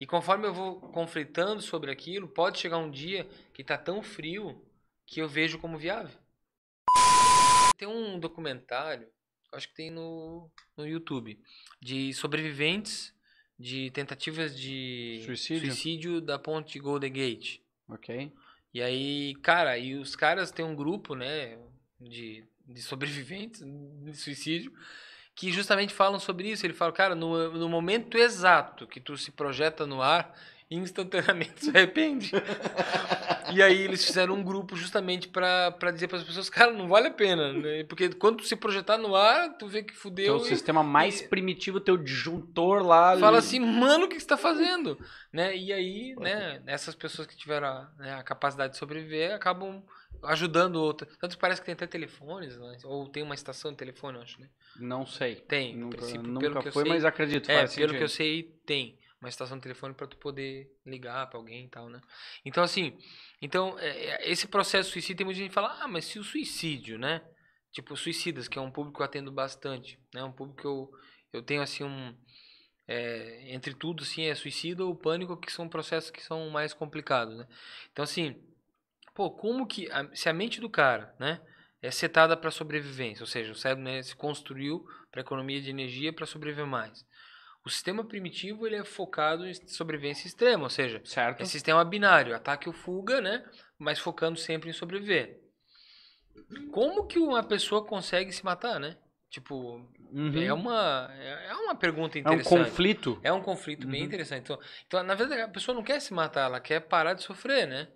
E conforme eu vou conflitando sobre aquilo, pode chegar um dia que tá tão frio que eu vejo como viável. Tem um documentário, acho que tem no, no YouTube, de sobreviventes de tentativas de suicídio, suicídio da ponte Golden Gate. Ok. E aí, cara, e os caras têm um grupo, né, de, de sobreviventes de suicídio que justamente falam sobre isso. Ele fala, cara, no, no momento exato que tu se projeta no ar, instantaneamente se arrepende. E aí eles fizeram um grupo justamente para dizer para as pessoas, cara, não vale a pena, né? Porque quando tu se projetar no ar, tu vê que fudeu. Teu então, e, sistema mais e, primitivo, teu disjuntor lá. Fala e... assim, mano, o que você tá fazendo? né? E aí, né, essas pessoas que tiveram a, né, a capacidade de sobreviver acabam ajudando outras. Tanto parece que tem até telefones, né? ou tem uma estação de telefone, acho, né? Não sei. Tem, nunca, princípio. Nunca pelo que foi, eu sei, mas acredito. É, pelo sentido. que eu sei, tem uma estação de telefone para tu poder ligar para alguém e tal, né? Então, assim, então, é, é esse processo suicida suicídio, tem muita gente que fala, ah, mas se o suicídio, né? Tipo, suicidas, que é um público que eu atendo bastante, né? Um público que eu, eu tenho, assim, um... É, entre tudo, assim, é suicida ou pânico, que são processos que são mais complicados, né? Então, assim, pô, como que... A, se a mente do cara, né? É setada para sobrevivência, ou seja, o cérebro né, se construiu para economia de energia para sobreviver mais. O sistema primitivo ele é focado em sobrevivência extrema, ou seja, certo. é sistema binário, ataque ou fuga, né? Mas focando sempre em sobreviver. Como que uma pessoa consegue se matar, né? Tipo, uhum. é, uma, é, é uma pergunta interessante. É um conflito. É um conflito uhum. bem interessante. Então, então, na verdade, a pessoa não quer se matar, ela quer parar de sofrer, né?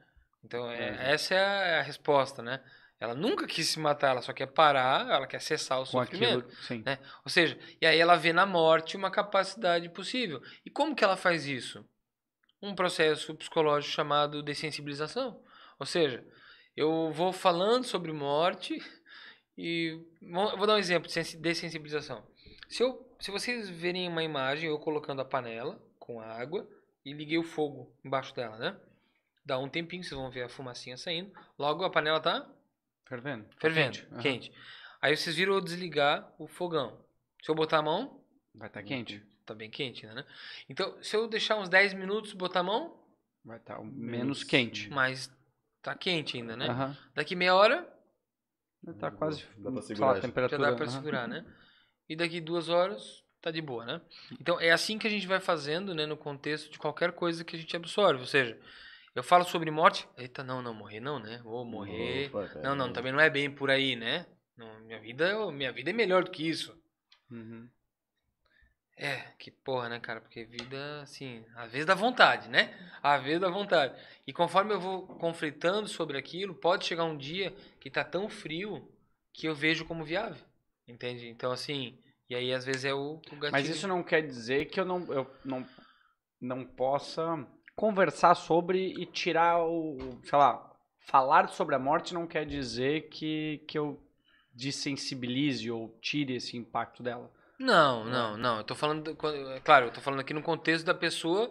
Então, é, é. essa é a, a resposta, né? Ela nunca quis se matar, ela só quer parar, ela quer cessar o sofrimento. Aquilo, né? Ou seja, e aí ela vê na morte uma capacidade possível. E como que ela faz isso? Um processo psicológico chamado dessensibilização. Ou seja, eu vou falando sobre morte e vou dar um exemplo de dessensibilização. Se, eu, se vocês verem uma imagem, eu colocando a panela com água e liguei o fogo embaixo dela, né? Dá um tempinho, vocês vão ver a fumacinha saindo. Logo a panela tá Fervendo. Tá Fervendo, quente. Uhum. Aí vocês viram eu desligar o fogão. Se eu botar a mão. Vai estar tá quente. Tá bem quente, né? Então, se eu deixar uns 10 minutos botar a mão. Vai estar tá menos quente. Mas tá quente ainda, né? Uhum. Daqui meia hora. Tá quase. Dá tá pra segurar. Só a temperatura. Já dá pra uhum. segurar, né? E daqui duas horas tá de boa, né? Então é assim que a gente vai fazendo, né? No contexto de qualquer coisa que a gente absorve. Ou seja, eu falo sobre morte. Eita, não, não, morrer não, né? Vou morrer. não, não, é. também não é bem por aí, né? Não, minha, vida, minha vida é melhor do que isso. Uhum. É, que porra, né, cara? Porque vida, assim, às vezes dá vontade, né? Às vezes dá vontade. E conforme eu vou conflitando sobre aquilo, pode chegar um dia que tá tão frio que eu vejo como viável. Entende? Então, assim, e aí às vezes é o, o gatilho. Mas isso não quer dizer que eu não, eu não, não possa conversar sobre e tirar o, sei lá, falar sobre a morte não quer dizer que, que eu desensibilize ou tire esse impacto dela. Não, né? não, não. Eu tô falando, é claro, eu tô falando aqui no contexto da pessoa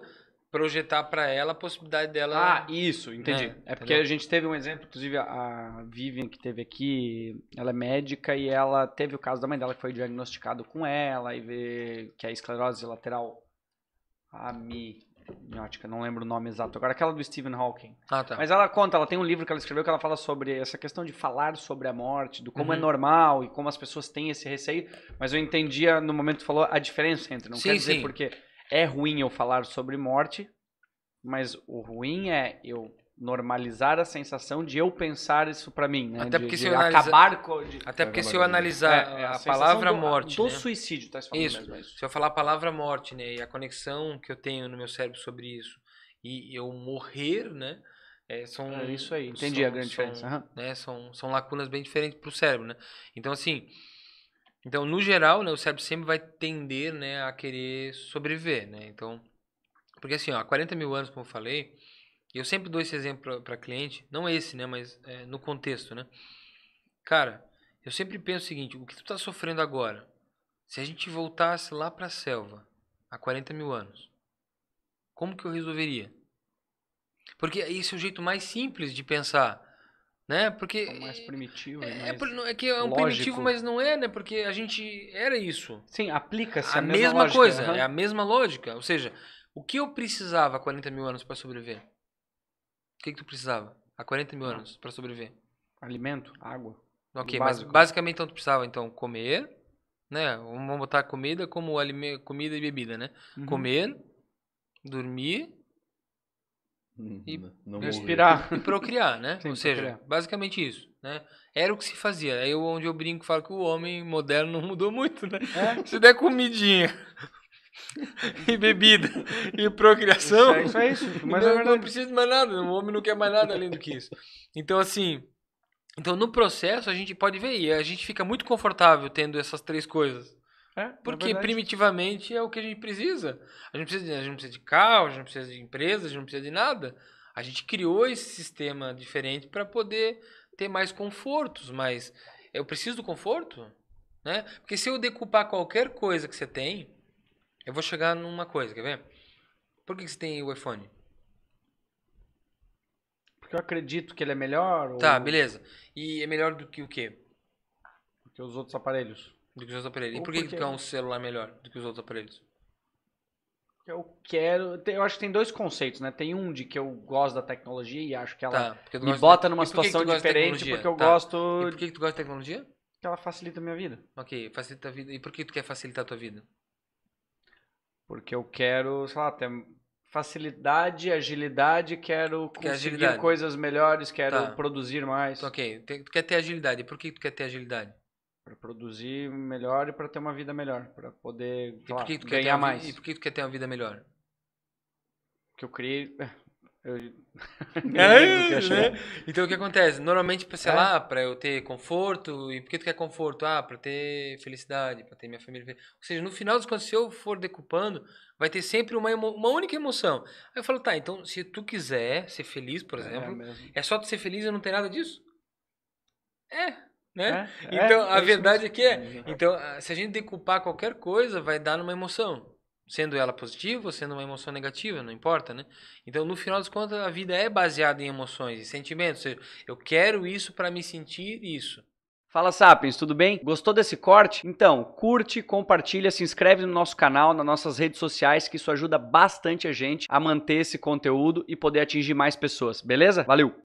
projetar para ela a possibilidade dela. Ah, isso, entendi. É, é, porque Entendeu? a gente teve um exemplo, inclusive a Vivian que teve aqui, ela é médica e ela teve o caso da mãe dela que foi diagnosticado com ela e vê que é esclerose lateral amistosa Hipnótica, não lembro o nome exato agora, aquela do Stephen Hawking. Ah, tá. Mas ela conta, ela tem um livro que ela escreveu que ela fala sobre essa questão de falar sobre a morte, do como é uhum. é normal e como as pessoas têm esse receio, mas eu entendia no momento que falou a diferença entre, não sim, quer dizer sim. porque é ruim eu falar sobre morte, mas o ruim é eu normalizar a sensação de eu pensar isso para mim, né? Até porque de se eu analisar, acabar com, de, até porque se eu analisar é, é, a, a palavra do, morte, do né? suicídio, tá se falando isso, é isso. Se eu falar a palavra morte, né, e a conexão que eu tenho no meu cérebro sobre isso e eu morrer, né? É, são é isso aí. Entendi são, a grande são, diferença. Uhum. Né, são, são lacunas bem diferentes para o cérebro, né? Então assim, então no geral, né, o cérebro sempre vai tender, né, a querer sobreviver, né? Então, porque assim, ó, há 40 mil anos, como eu falei eu sempre dou esse exemplo para cliente, não esse, né, mas é, no contexto, né? Cara, eu sempre penso o seguinte: o que tu está sofrendo agora? Se a gente voltasse lá para a selva há 40 mil anos, como que eu resolveria? Porque esse é o jeito mais simples de pensar, né? Porque é mais primitivo, é, é, é mais é que é um lógico. primitivo, mas não é, né? Porque a gente era isso. Sim, aplica-se a, a mesma, mesma coisa, uhum. é a mesma lógica. Ou seja, o que eu precisava há 40 mil anos para sobreviver? que, que tu precisava há 40 mil ah. anos para sobreviver? Alimento, água. Ok, mas basicamente então tu precisava então comer, né? Vamos botar comida como alime... comida e bebida, né? Uhum. Comer, dormir uhum. e não, respirar e procriar, né? Sim, Ou seja, procriar. basicamente isso, né? Era o que se fazia. Aí onde eu brinco falo que o homem moderno não mudou muito, né? É? Se der comidinha, e bebida e procriação. Isso é isso. É isso. Mas não, é não precisa de mais nada. O homem não quer mais nada além do que isso. Então, assim. Então, no processo, a gente pode ver. E a gente fica muito confortável tendo essas três coisas. É, Porque primitivamente é o que a gente precisa. A gente, precisa de, a gente precisa de carro, a gente precisa de empresa, a gente não precisa de nada. A gente criou esse sistema diferente para poder ter mais confortos, mas eu preciso do conforto, né? Porque se eu decupar qualquer coisa que você tem, eu vou chegar numa coisa, quer ver? Por que, você tem o iPhone? Porque eu acredito que ele é melhor. Tá, beleza. E é melhor do que o quê? Do que os outros aparelhos. Do que os outros aparelhos. Ou e por que, porque... que é um celular melhor do que os outros aparelhos? Eu quero. Eu acho que tem dois conceitos, né? Tem um de que eu gosto da tecnologia e acho que ela tá, me bota numa situação que diferente porque eu tá. gosto. E por que, que tu gosta de tecnologia? Porque ela facilita a minha vida. Ok, facilita a vida. E por que tu quer facilitar a tua vida? Porque eu quero, sei lá, ter facilidade, agilidade, quero conseguir agilidade. coisas melhores, quero tá. produzir mais. Então, ok, tu quer ter agilidade. Por que tu quer ter agilidade? Para produzir melhor e para ter uma vida melhor, para poder lá, ganhar mais. E por que tu quer ter uma vida melhor? Porque eu criei, Eu... é, né? Então o que acontece? Normalmente, sei é. lá, pra eu ter conforto, e por que tu quer conforto? Ah, pra ter felicidade, pra ter minha família. Ou seja, no final dos contos, se eu for decupando, vai ter sempre uma, uma única emoção. Aí eu falo, tá, então se tu quiser ser feliz, por é, exemplo, é, é só tu ser feliz e não ter nada disso? É. Né? É, é, então a verdade é que é. Uhum. Então, se a gente decupar qualquer coisa, vai dar numa emoção. Sendo ela positiva ou sendo uma emoção negativa, não importa, né? Então, no final das contas, a vida é baseada em emoções e sentimentos. Ou seja, eu quero isso para me sentir isso. Fala Sapiens, tudo bem? Gostou desse corte? Então, curte, compartilha, se inscreve no nosso canal, nas nossas redes sociais, que isso ajuda bastante a gente a manter esse conteúdo e poder atingir mais pessoas, beleza? Valeu!